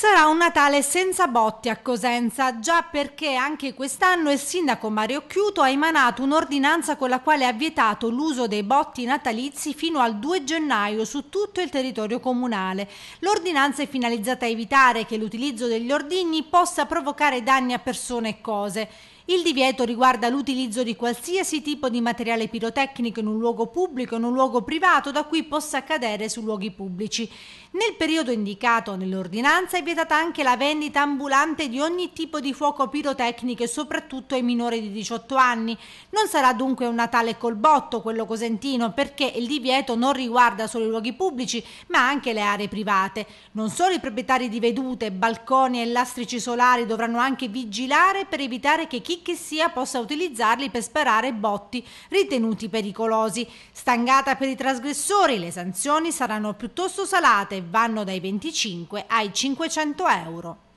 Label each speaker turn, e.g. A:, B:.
A: Sarà un Natale senza botti a Cosenza, già perché anche quest'anno il sindaco Mario Chiuto ha emanato un'ordinanza con la quale ha vietato l'uso dei botti natalizi fino al 2 gennaio su tutto il territorio comunale. L'ordinanza è finalizzata a evitare che l'utilizzo degli ordigni possa provocare danni a persone e cose. Il divieto riguarda l'utilizzo di qualsiasi tipo di materiale pirotecnico in un luogo pubblico e in un luogo privato da cui possa accadere su luoghi pubblici. Nel periodo indicato nell'ordinanza è vietata anche la vendita ambulante di ogni tipo di fuoco pirotecnico e soprattutto ai minori di 18 anni. Non sarà dunque un Natale col botto quello cosentino perché il divieto non riguarda solo i luoghi pubblici ma anche le aree private. Non solo i proprietari di vedute, balconi e lastrici solari dovranno anche vigilare per evitare che chi che sia possa utilizzarli per sparare botti ritenuti pericolosi. Stangata per i trasgressori, le sanzioni saranno piuttosto salate e vanno dai 25 ai 500 euro.